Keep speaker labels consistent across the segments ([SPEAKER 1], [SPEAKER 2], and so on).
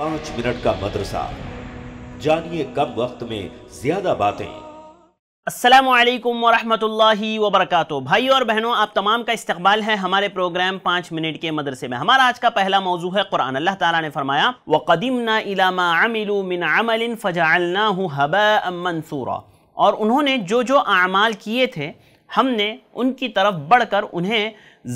[SPEAKER 1] पांच मिनट का मदरसा जानिए कम वक्त में ज्यादा बातें असलकम वरहि वबरक भाई और बहनों आप तमाम का इस्तबाल है हमारे प्रोग्राम पाँच मिनट के मदरसे में हमारा आज का पहला मौजू है कुरान अल्लाह ताला ने फरमाया व कदीम मिन अमल फ़जालना हबा मंसूरा और उन्होंने जो जो अमाल किए थे हमने उनकी तरफ बढ़कर उन्हें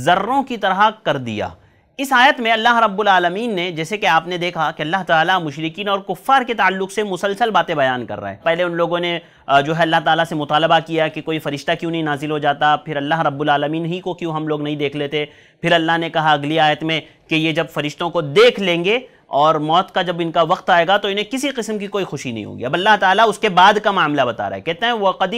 [SPEAKER 1] ज़र्रों की तरह कर दिया इस आयत में अल्लाह रब्बुल आलमीन ने जैसे कि आपने देखा कि अल्लाह ताला मुशरकिन और कुफ़ार के ताल्लुक से मुसलसल बातें बयान कर रहा है पहले उन लोगों ने जो है अल्लाह ताला से मुतालबा किया कि कोई फ़रिश्ता क्यों नहीं नाजिल हो जाता फिर अल्लाह रब्बुल आलमीन ही को क्यों हम लोग नहीं देख लेते फिर अल्लाह ने कहा अगली आयत में कि ये जब फ़रिश्तों को देख लेंगे और मौत का जब इनका वक्त आएगा तो इन्हें किसी किस्म की कोई खुशी नहीं होगी अब अल्लाह ताला उसके बाद का मामला बता रहा है कहते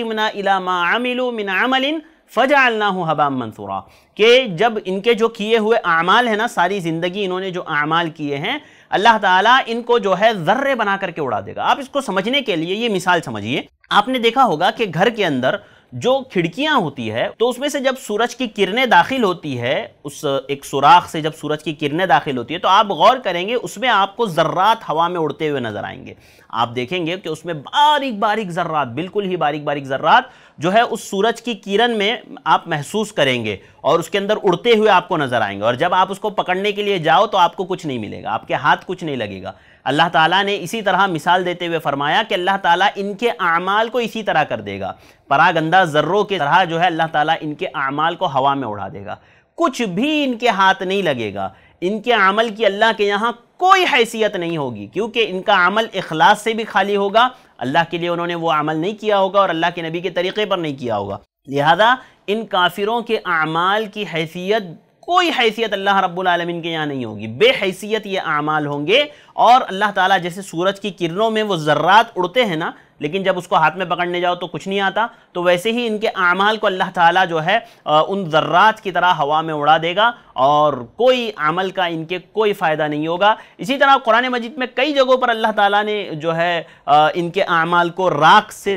[SPEAKER 1] हैं ना इला मामिल मिन अमलिन फ़जा अल्लाह हबा मंसूरा कि जब इनके जो किए हुए अमाल हैं ना सारी ज़िंदगी इन्होंने जो अमाल किए हैं अल्लाह ताला इनको जो है ज़र्रे बना करके उड़ा देगा आप इसको समझने के लिए ये मिसाल समझिए आपने देखा होगा कि घर के अंदर जो खिड़कियां होती है तो उसमें से जब सूरज की किरणें दाखिल होती है उस एक सुराख से जब सूरज की किरणें दाखिल होती है तो आप गौर करेंगे उसमें आपको जर्रात हवा में उड़ते हुए नजर आएंगे आप देखेंगे कि उसमें बारीक बारीक जर्रात बिल्कुल ही बारीक बारीक जर्रात जो है उस सूरज की किरण में आप महसूस करेंगे और उसके अंदर उड़ते हुए आपको नजर आएंगे और जब आप उसको पकड़ने के लिए जाओ तो आपको कुछ नहीं मिलेगा आपके हाथ कुछ नहीं लगेगा अल्लाह ताला ने इसी तरह मिसाल देते हुए फरमाया कि अल्लाह ताला इनके अमाल को इसी तरह कर देगा परागंदा जर्रों के तरह जो है अल्लाह ताला इनके अमाल को हवा में उड़ा देगा कुछ भी इनके हाथ नहीं लगेगा इनके अमल की अल्लाह के यहाँ कोई हैसियत नहीं होगी क्योंकि इनका अमल अखलास से भी खाली होगा अल्लाह के लिए उन्होंने वो अमल नहीं किया होगा और अल्लाह के नबी के तरीक़े पर नहीं किया होगा लिहाजा इन काफिरों के अमाल की हैसियत कोई हैसियत अल्लाह रब्बुल आलमीन के यहाँ नहीं होगी बेहैसियत ये अमाल होंगे और अल्लाह ताला जैसे सूरज की किरणों में वो ज़र्रात उड़ते हैं ना लेकिन जब उसको हाथ में पकड़ने जाओ तो कुछ नहीं आता तो वैसे ही इनके अमाल को अल्लाह ताला जो है उन ज़र्रात की तरह हवा में उड़ा देगा और कोई अमल का इनके कोई फ़ायदा नहीं होगा इसी तरह कुरान मजिद में कई जगहों पर अल्लाह ताला ने जो है इनके अमाल को राख से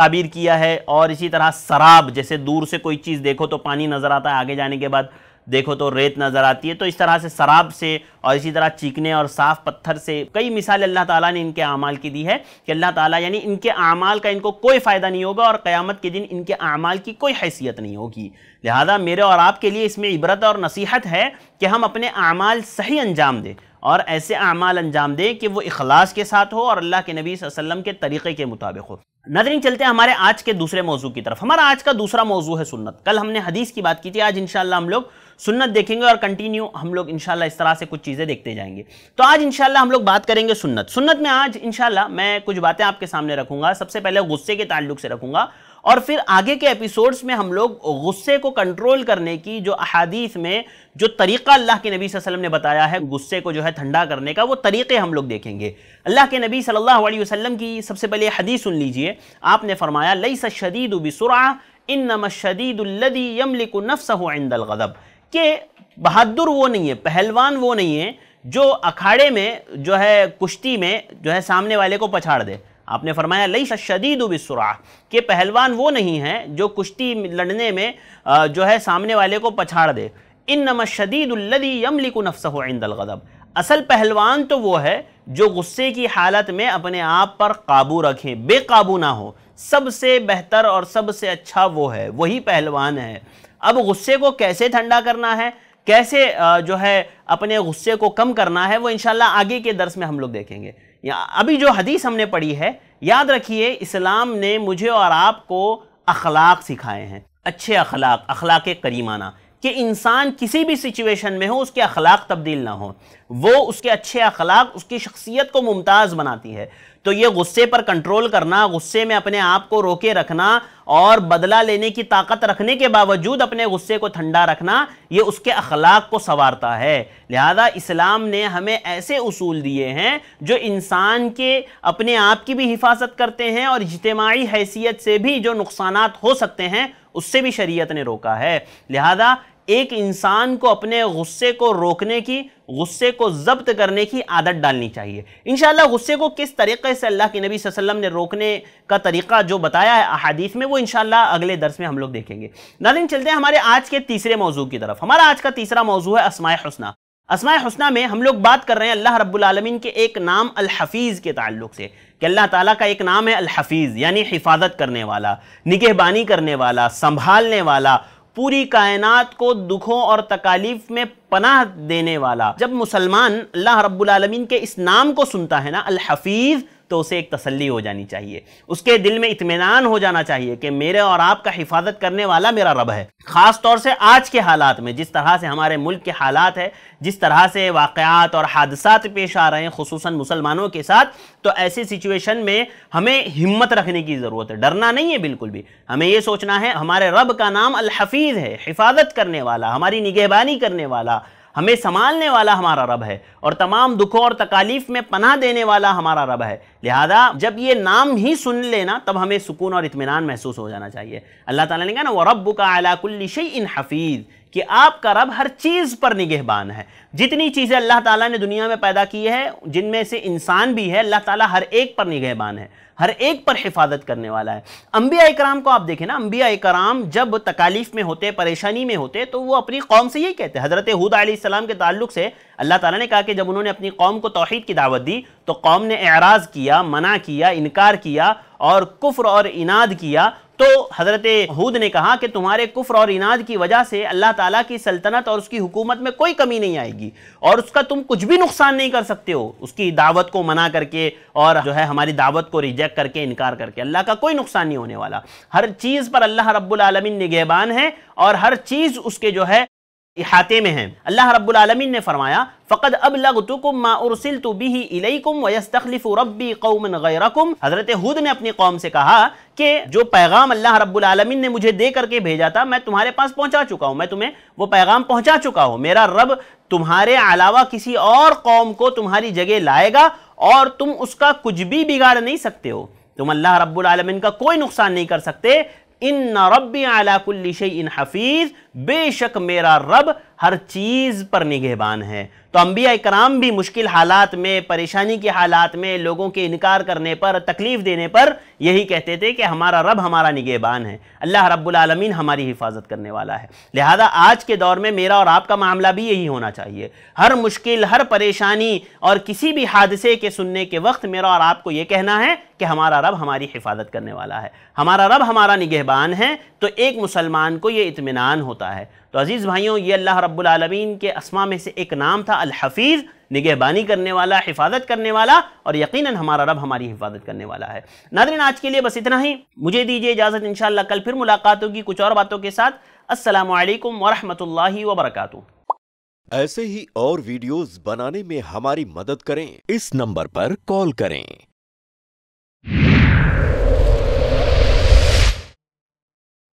[SPEAKER 1] ताबीर किया है और इसी तरह शराब जैसे दूर से कोई चीज़ देखो तो पानी नज़र आता है आगे जाने के बाद देखो तो रेत नज़र आती है तो इस तरह से शराब से और इसी तरह चीखने और साफ पत्थर से कई मिसाल अल्लाह ताला ने इनके अमाल की दी है कि अल्लाह ताला यानी इनके अमाल का इनको कोई फ़ायदा नहीं होगा और क़यामत के दिन इनके अमाल की कोई हैसियत नहीं होगी लिहाजा मेरे और आपके लिए इसमें इबरत और नसीहत है कि हम अपने अमाल सही अंजाम दें और ऐसे अमाल अंजाम दें कि वो इखलास के साथ हो और अल्लाह के नबी वसल्लम के तरीक़े के मुताबिक हो नजरें चलते हैं हमारे आज के दूसरे मौजू की तरफ हमारा आज का दूसरा मौजू है सुन्नत कल हमने हदीस की बात की थी आज इन हम लोग सुन्नत देखेंगे और कंटिन्यू हम लोग इनशाला इस तरह से कुछ चीज़ें देखते जाएंगे तो आज इनशाला हम लोग बात करेंगे सुन्नत सुन्नत में आज इनशाला मैं कुछ बातें आपके सामने रखूँगा सबसे पहले गुस्से के ताल्लुक से रखूँगा और फिर आगे के एपिसोड्स में हम लोग गुस्से को कंट्रोल करने की जो अहादीस में जो तरीका अल्लाह के नबी वसल्लम ने बताया है गुस्से को जो है ठंडा करने का वो तरीके हम लोग देखेंगे अल्लाह के नबी सल्लल्लाहु अलैहि वसल्लम की सबसे पहले हदीस सुन लीजिए आपने फरमाया लई सदीद बिसरा इन नम शदीदी यमलिक नफ्स हो इंदल गदब कि बहादुर वो नहीं है पहलवान वो नहीं है जो अखाड़े में जो है कुश्ती में जो है सामने वाले को पछाड़ दे आपने फरमाया लई शदीद बिसुरा के पहलवान वो नहीं है जो कुश्ती लड़ने में जो है सामने वाले को पछाड़ दे इन नम शदीदी यमलिकु नफ्सो गदब असल पहलवान तो वो है जो गुस्से की हालत में अपने आप पर काबू रखें बेकाबू ना हो सबसे बेहतर और सबसे अच्छा वो है वही पहलवान है अब गुस्से को कैसे ठंडा करना है कैसे जो है अपने गुस्से को कम करना है वो इनशाला आगे के दर्स में हम लोग देखेंगे या अभी जो हदीस हमने पढ़ी है याद रखिए इस्लाम ने मुझे और आपको अखलाक सिखाए हैं अच्छे अखलाक अखलाक करीमाना कि इंसान किसी भी सिचुएशन में हो उसके अखलाक तब्दील ना हो वो उसके अच्छे अखलाक उसकी शख्सियत को मुमताज़ बनाती है तो ये गुस्से पर कंट्रोल करना गुस्से में अपने आप को रोके रखना और बदला लेने की ताकत रखने के बावजूद अपने गुस्से को ठंडा रखना ये उसके अखलाक को संवारता है लिहाजा इस्लाम ने हमें ऐसे उसूल दिए हैं जो इंसान के अपने आप की भी हिफाजत करते हैं और इजतमाही हैसियत से भी जो नुकसान हो सकते हैं उससे भी शरीयत ने रोका है लिहाजा एक इंसान को अपने गुस्से को रोकने की गुस्से को जब्त करने की आदत डालनी चाहिए इन गुस्से को किस तरीके से अल्लाह के नबी वसल्लम ने रोकने का तरीका जो बताया है अहादीफ में वो इन अगले दर्स में हम लोग देखेंगे नारिन चलते हैं हमारे आज के तीसरे मौजू की तरफ हमारा आज का तीसरा मौजू है असमाय हसना असमाय हसना में हम लोग बात कर रहे हैं अल्लाह रब्बुल के एक नाम अलहफीज़ के ताल्लुक से कि अल्लाह ताला का एक नाम है अलहफीज़ यानी हिफाजत करने वाला निगहबानी करने वाला संभालने वाला पूरी कायनात को दुखों और तकालीफ में पनाह देने वाला जब मुसलमान अल्लाह रब्बुल आलमीन के इस नाम को सुनता है ना अल हफीज़ तो उसे एक तसल्ली हो जानी चाहिए उसके दिल में इतमान हो जाना चाहिए कि मेरे और आपका हिफाजत करने वाला मेरा रब है ख़ास तौर से आज के हालात में जिस तरह से हमारे मुल्क के हालात है जिस तरह से वाक़ात और हादसा पेश आ रहे हैं खसूस मुसलमानों के साथ तो ऐसी सिचुएशन में हमें हिम्मत रखने की ज़रूरत है डरना नहीं है बिल्कुल भी हमें ये सोचना है हमारे रब का नाम अलहफीज़ है हिफाजत करने वाला हमारी निगहबानी करने वाला हमें संभालने वाला हमारा रब है और तमाम दुखों और तकालीफ में पनाह देने वाला हमारा रब है लिहाजा जब ये नाम ही सुन लेना तब हमें सुकून और इतमान महसूस हो जाना चाहिए अल्लाह ताला ने कहा ना व रब का अलाकुल्लिश इन हफीज़ कि आपका रब हर चीज़ पर निगहबान है जितनी चीज़ें अल्लाह ताला ने दुनिया में पैदा की है जिनमें से इंसान भी है अल्लाह ताला हर एक पर निगहबान है हर एक पर हिफाजत करने वाला है अम्बिया कराम को आप देखें ना अम्बिया कराम जब तकालीफ में होते परेशानी में होते तो वो अपनी कौम से यही कहते हज़रत हूद आसमाम के ताल्लुक से अल्लाह ताला ने कहा कि जब उन्होंने अपनी कौम को तोहहीद की दावत दी तो कौम ने एराज़ किया मना किया इनकार किया और कुफ्र और इनाद किया तो हज़रत हूद ने कहा कि तुम्हारे कुफर और इनाज की वजह से अल्लाह ताला की सल्तनत और उसकी हुकूमत में कोई कमी नहीं आएगी और उसका तुम कुछ भी नुकसान नहीं कर सकते हो उसकी दावत को मना करके और जो है हमारी दावत को रिजेक्ट करके इनकार करके अल्लाह का कोई नुकसान नहीं होने वाला हर चीज़ पर अल्लाह रब्बुल रब्बुलमीन निगहबान है और हर चीज़ उसके जो है इहाते में हैं अल्लाह रब्बुल ने फरमाया फ़कद अब लग तुकुम माउरसिल तो भी इलैकुम वस्तखलिफ़ रब्बी कौमन गैरकुम हज़रत हुद ने अपनी कौम से कहा कि जो पैगाम अल्लाह रब्बुल ने मुझे दे करके भेजा था मैं तुम्हारे पास पहुंचा चुका हूं मैं तुम्हें वो पैगाम पहुंचा चुका हूं मेरा रब तुम्हारे अलावा किसी और कौम को तुम्हारी जगह लाएगा और तुम उसका कुछ भी बिगाड़ नहीं सकते हो तुम अल्लाह रब्बुल आलमीन का कोई नुकसान नहीं कर सकते ان ربي على كل شيء حفيظ بے شک رب हर चीज़ पर निगहबान है तो अम्बिया कराम भी मुश्किल हालात में परेशानी के हालात में लोगों के इनकार करने पर तकलीफ़ देने पर यही कहते थे कि हमारा रब हमारा निगहबान है अल्लाह रब्बुलमीन हमारी हिफाजत करने वाला है लिहाजा आज के दौर में मेरा और आपका मामला भी यही होना चाहिए हर मुश्किल हर परेशानी और किसी भी हादसे के सुनने के वक्त मेरा और आपको ये कहना है कि हमारा रब हमारी हिफाजत करने वाला है हमारा रब हमारा निगहबान है तो एक मुसलमान को ये इतमान होता है तो अज़ीज़ भाइयों ये अल्लाह रब्बुलमीन के असमा में से एक नाम था अलहफीज़ निगहबानी करने वाला हिफाजत करने वाला और यकीन हमारा रब हमारी हिफाजत करने वाला है नादरन आज के लिए बस इतना ही मुझे दीजिए इजाज़त इन कल फिर मुलाकात होगी कुछ और बातों के साथ असलकम वरहमल वबरकू ऐसे ही और वीडियोस बनाने में हमारी मदद करें इस नंबर पर कॉल करें